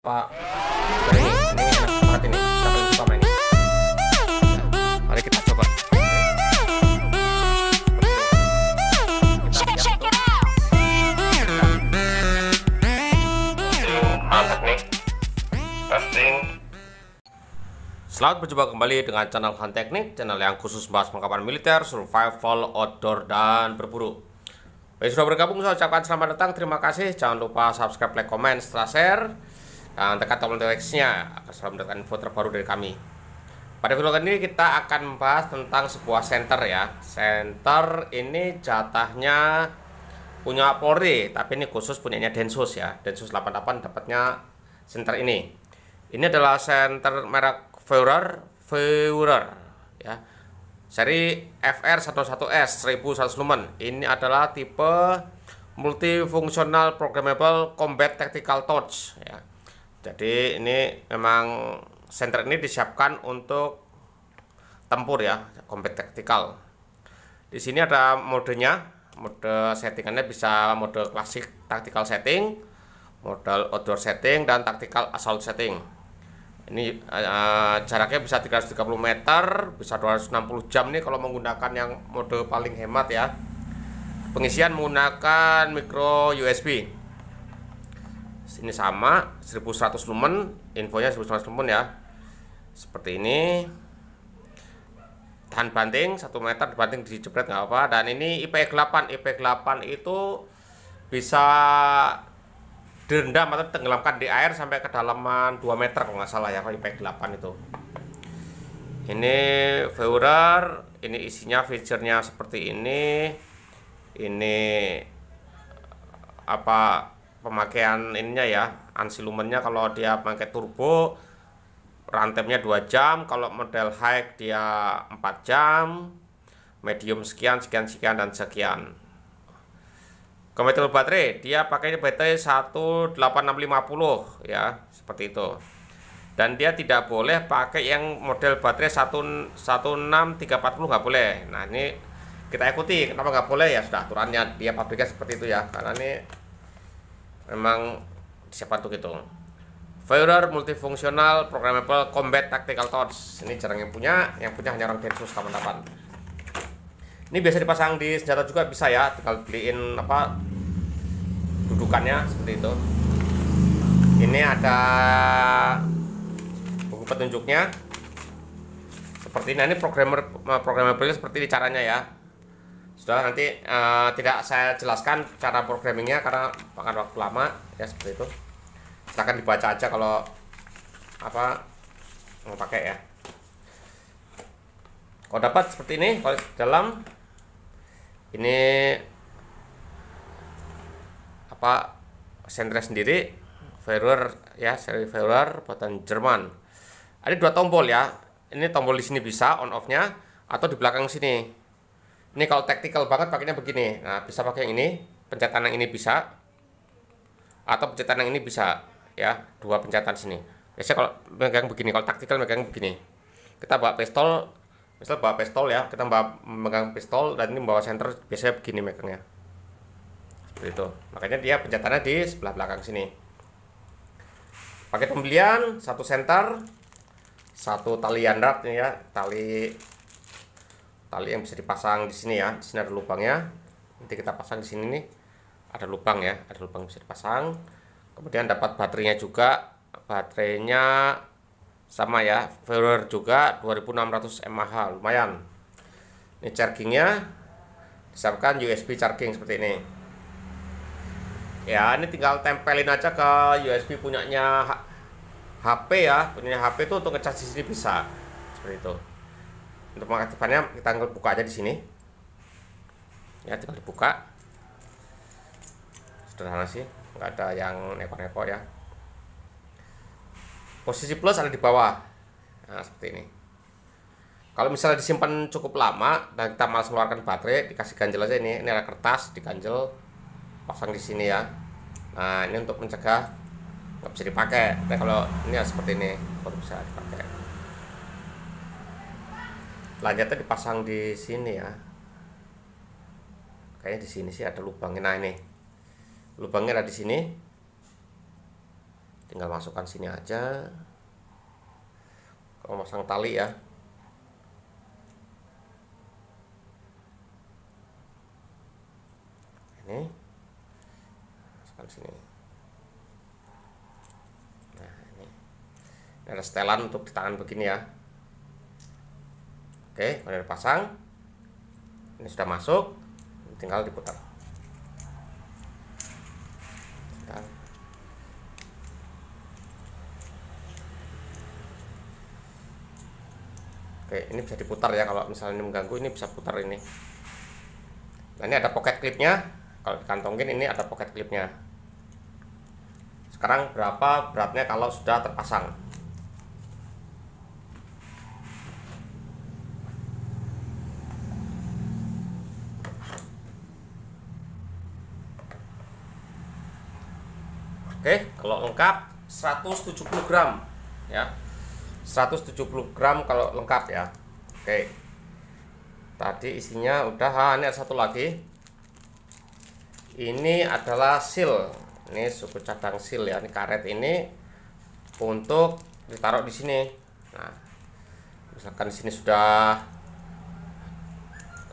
Pak ini, ini ini ini mari kita coba Selamat berjumpa kembali dengan channel Han Teknik, channel yang khusus bahas perlengkapan militer, survival, outdoor, dan berburu. Baik, sudah bergabung, saya ucapkan selamat datang, terima kasih. Jangan lupa subscribe, like, comment, setelah share uh, eh, tekan tombol notifikasinya akan selalu mendapatkan info terbaru dari kami pada video kali ini kita akan membahas tentang sebuah center ya center ini jatahnya punya Polri tapi ini khusus punyanya Densus ya Densus 88 dapatnya center ini ini adalah center merek Feurer Feurer ya seri FR11S 1100 lumen ini adalah tipe multifungsional programmable combat tactical torch ya jadi ini memang senter ini disiapkan untuk tempur ya combat tactical di sini ada modenya mode settingannya bisa mode klasik tactical setting model outdoor setting dan tactical assault setting ini uh, jaraknya bisa 330 meter bisa 260 jam nih kalau menggunakan yang mode paling hemat ya pengisian menggunakan micro USB ini sama 1100 lumen infonya 1100 lumen ya seperti ini tahan banting satu meter dibanting jepret nggak apa dan ini IP8 IP8 itu bisa direndam atau tenggelamkan di air sampai kedalaman 2 meter kalau nggak salah ya kalau IP8 itu ini viewer ini isinya fiturnya seperti ini ini apa pemakaian ininya ya ansilumennya kalau dia pakai turbo rantemnya 2 jam kalau model high dia 4 jam medium sekian sekian sekian dan sekian kemetil baterai dia pakai baterai 18650 ya seperti itu dan dia tidak boleh pakai yang model baterai 16340 nggak boleh nah ini kita ikuti kenapa nggak boleh ya sudah aturannya dia pabriknya seperti itu ya karena ini memang siapa tuh gitu Feuder multifungsional programmable combat tactical torch ini jarang yang punya yang punya hanya orang Densus -kapan. ini biasa dipasang di senjata juga bisa ya tinggal beliin apa dudukannya seperti itu ini ada buku petunjuknya seperti ini, nah, ini programmer programmable seperti ini caranya ya sudah nanti uh, tidak saya jelaskan cara programmingnya karena makan waktu lama ya seperti itu silahkan dibaca aja kalau apa mau pakai ya kalau dapat seperti ini kalau dalam ini apa sentra sendiri Ferrer ya seri Ferrer buatan Jerman ada dua tombol ya ini tombol di sini bisa on off nya atau di belakang sini ini kalau tactical banget pakainya begini nah bisa pakai yang ini pencetan yang ini bisa atau pencetan yang ini bisa ya dua pencetan sini biasanya kalau megang begini kalau taktikal megang begini kita bawa pistol misal bawa pistol ya kita bawa megang pistol dan ini bawa center biasanya begini megangnya seperti itu makanya dia pencetannya di sebelah belakang sini pakai pembelian satu center satu tali yandrat ya tali tali yang bisa dipasang di sini ya di sini ada lubangnya nanti kita pasang di sini nih ada lubang ya ada lubang bisa dipasang kemudian dapat baterainya juga baterainya sama ya Ferrer juga 2600 mAh lumayan ini chargingnya disiapkan USB charging seperti ini ya ini tinggal tempelin aja ke USB punyanya HP ya punyanya HP itu untuk ngecas di sini bisa seperti itu untuk mengaktifkannya kita tinggal buka aja di sini ya tinggal dibuka sederhana sih nggak ada yang neko-neko ya posisi plus ada di bawah nah, seperti ini kalau misalnya disimpan cukup lama dan kita malas mengeluarkan baterai dikasih ganjel aja ini ini ada kertas diganjel pasang di sini ya nah ini untuk mencegah nggak bisa dipakai nah kalau ini ya seperti ini baru bisa dipakai Lanjutnya dipasang di sini ya kayaknya di sini sih ada lubangnya nah ini lubangnya ada di sini tinggal masukkan sini aja kalau masang tali ya ini masukkan sini nah ini, ada setelan untuk di tangan begini ya Oke, udah pasang. Ini sudah masuk, tinggal diputar. Oke, ini bisa diputar ya kalau misalnya ini mengganggu ini bisa putar ini. Nah, ini ada pocket clipnya. Kalau dikantongin ini ada pocket clipnya. Sekarang berapa beratnya kalau sudah terpasang? kalau lengkap 170 gram ya 170 gram kalau lengkap ya oke tadi isinya udah ha, ah, ini ada satu lagi ini adalah seal ini suku cadang seal ya ini karet ini untuk ditaruh di sini nah misalkan di sini sudah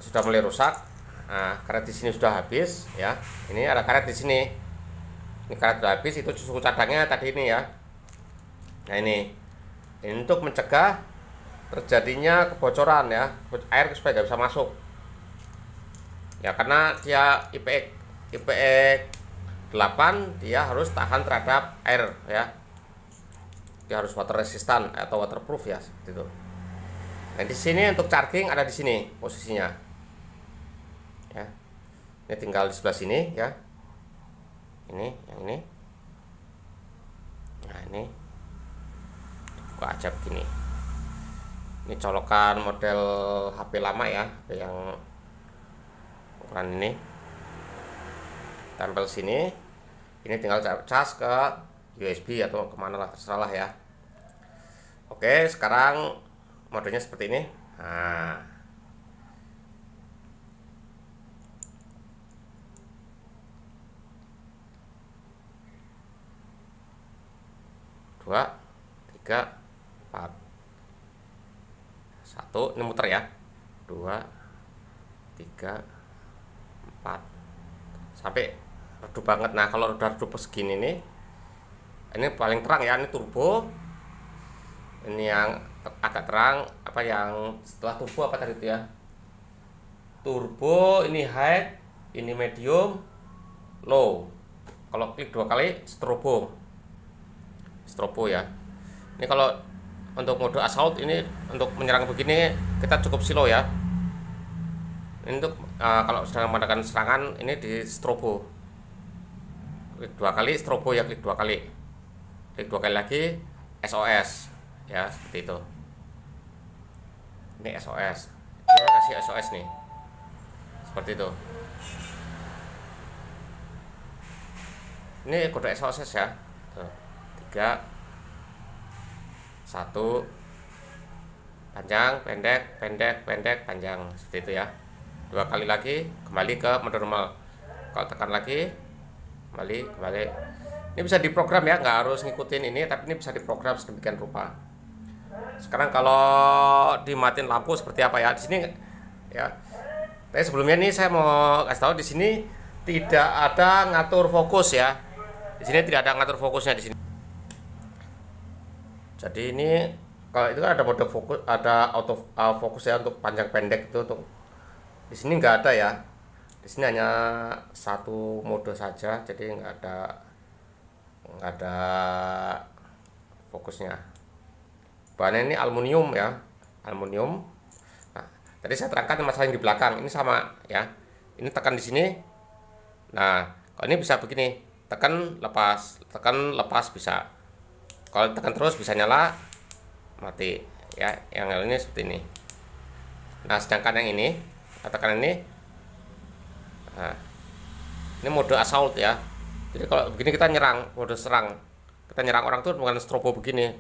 sudah mulai rusak nah karet di sini sudah habis ya ini ada karet di sini ini karena sudah habis itu susu cadangnya tadi ini ya nah ini, ini untuk mencegah terjadinya kebocoran ya air supaya nggak bisa masuk ya karena dia IPX IPX 8 dia harus tahan terhadap air ya dia harus water resistant atau waterproof ya seperti itu nah di sini untuk charging ada di sini posisinya ya ini tinggal di sebelah sini ya ini yang ini nah ini gua aja begini. ini colokan model HP lama ya yang ukuran ini tempel sini ini tinggal cas ke USB atau kemana lah terserah lah ya oke sekarang modenya seperti ini nah 2 3 4 1 ini muter ya 2 3 4 sampai redup banget nah kalau udah redup segini nih ini paling terang ya ini turbo ini yang agak terang apa yang setelah turbo apa tadi itu ya turbo ini high ini medium low kalau klik dua kali strobo strobo ya ini kalau untuk mode assault ini untuk menyerang begini kita cukup silo ya ini untuk uh, kalau sedang mengadakan serangan ini di strobo klik dua kali strobo ya klik dua kali klik dua kali lagi SOS ya seperti itu ini SOS kita kasih SOS nih seperti itu ini kode SOS ya tiga satu panjang pendek pendek pendek panjang seperti itu ya dua kali lagi kembali ke mode normal kalau tekan lagi kembali kembali ini bisa diprogram ya nggak harus ngikutin ini tapi ini bisa diprogram sedemikian rupa sekarang kalau dimatin lampu seperti apa ya di sini ya tapi sebelumnya ini saya mau kasih tahu di sini tidak ada ngatur fokus ya di sini tidak ada ngatur fokusnya di sini jadi ini kalau itu kan ada mode fokus ada auto uh, fokus ya untuk panjang pendek itu untuk di sini nggak ada ya di sini hanya satu mode saja jadi nggak ada nggak ada fokusnya bahan ini aluminium ya aluminium nah tadi saya terangkan masalah yang di belakang ini sama ya ini tekan di sini nah kalau ini bisa begini tekan lepas tekan lepas bisa kalau tekan terus bisa nyala mati ya yang ini seperti ini nah sedangkan yang ini katakan ini nah, ini mode assault ya jadi kalau begini kita nyerang mode serang kita nyerang orang tuh bukan strobo begini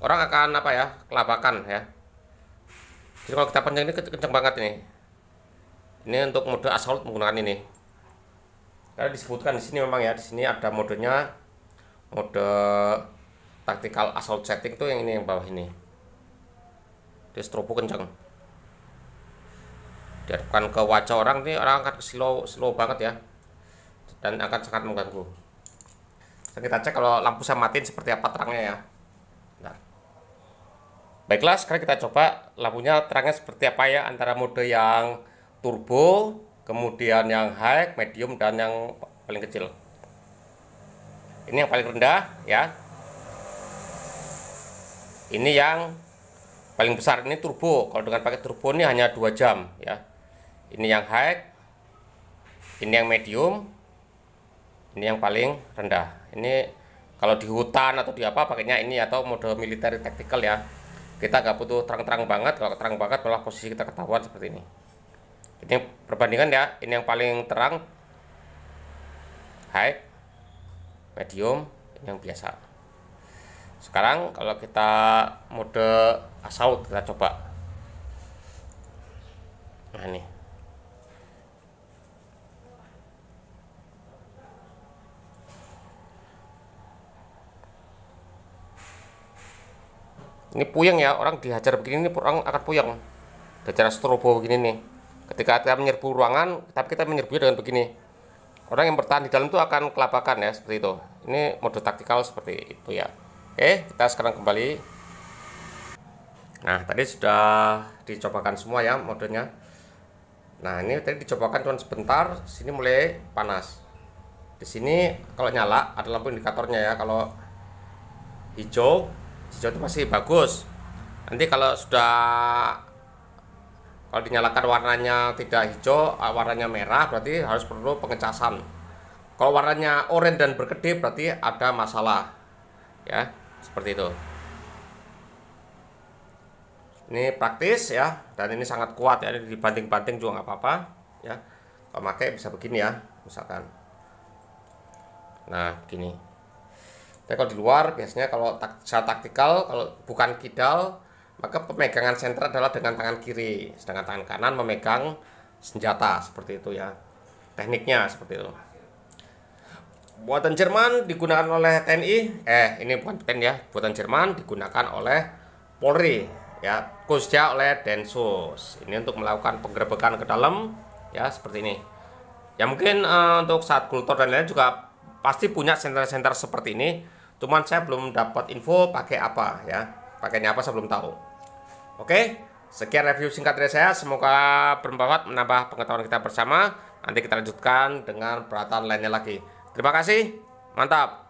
orang akan apa ya kelabakan ya jadi kalau kita panjang ini kenceng banget ini ini untuk mode assault menggunakan ini karena disebutkan di sini memang ya di sini ada modenya mode tactical assault setting tuh yang ini yang bawah ini dia strobo kenceng dihadapkan ke wajah orang ini orang akan slow slow banget ya dan akan sangat mengganggu kita cek kalau lampu saya matiin seperti apa terangnya ya nah. baiklah sekarang kita coba lampunya terangnya seperti apa ya antara mode yang turbo kemudian yang high medium dan yang paling kecil ini yang paling rendah ya ini yang paling besar ini turbo kalau dengan pakai turbo ini hanya dua jam ya ini yang high ini yang medium ini yang paling rendah ini kalau di hutan atau di apa pakainya ini atau mode military tactical ya kita nggak butuh terang-terang banget kalau terang banget malah posisi kita ketahuan seperti ini ini perbandingan ya ini yang paling terang high medium yang biasa sekarang kalau kita mode asal kita coba nah ini ini puyeng ya orang dihajar begini ini orang akan puyeng dihajar strobo begini nih ketika kita menyerbu ruangan tapi kita menyerbu dengan begini orang yang bertahan di dalam itu akan kelapakan ya seperti itu ini mode taktikal seperti itu ya oke kita sekarang kembali nah tadi sudah dicobakan semua ya modenya nah ini tadi dicobakan cuma sebentar sini mulai panas di sini kalau nyala ada lampu indikatornya ya kalau hijau hijau itu masih bagus nanti kalau sudah kalau dinyalakan warnanya tidak hijau ah, warnanya merah berarti harus perlu pengecasan kalau warnanya oranye dan berkedip berarti ada masalah ya seperti itu ini praktis ya dan ini sangat kuat ya dibanting-banting juga nggak apa-apa ya kalau pakai bisa begini ya misalkan nah begini tapi kalau di luar biasanya kalau tak, taktikal kalau bukan kidal maka pemegangan senter adalah dengan tangan kiri, sedangkan tangan kanan memegang senjata seperti itu ya. Tekniknya seperti itu. Buatan Jerman digunakan oleh TNI, eh ini bukan TNI ya, buatan Jerman digunakan oleh Polri ya, khususnya oleh Densus. Ini untuk melakukan penggerbekan ke dalam ya seperti ini. Ya mungkin uh, untuk saat kultur dan lain juga pasti punya senter-senter seperti ini. Cuman saya belum dapat info pakai apa ya pakainya apa saya belum tahu. Oke, sekian review singkat dari saya. Semoga bermanfaat menambah pengetahuan kita bersama. Nanti kita lanjutkan dengan peralatan lainnya lagi. Terima kasih. Mantap.